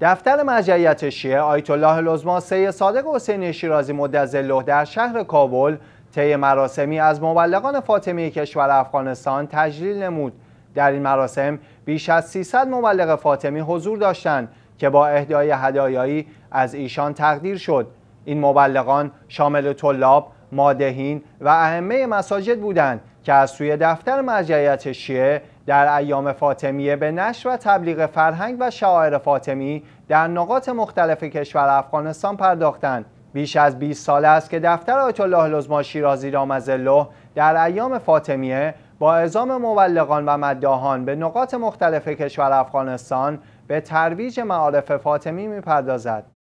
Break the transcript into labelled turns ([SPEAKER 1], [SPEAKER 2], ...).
[SPEAKER 1] دفتر مرجعیت شیعه آیت الله لزما سی صادق حسین شیرازی مدظله در شهر کابل طی مراسمی از مبلغان فاطمی کشور افغانستان تجلیل نمود در این مراسم بیش از 300 مبلغ فاطمی حضور داشتند که با اهدای هدایایی از ایشان تقدیر شد این مبلغان شامل طلاب مادهین و اهمه مساجد بودند که از سوی دفتر مرجعیت شیعه در ایام فاطمیه به نشر و تبلیغ فرهنگ و شاعر فاطمی در نقاط مختلف کشور افغانستان پرداختند بیش از 20 ساله است که دفتر آیت الله لزما شیرازی رامزله در ایام فاطمیه با اعزام مبلغان و مداهان به نقاط مختلف کشور افغانستان به ترویج معارف فاطمی میپردازد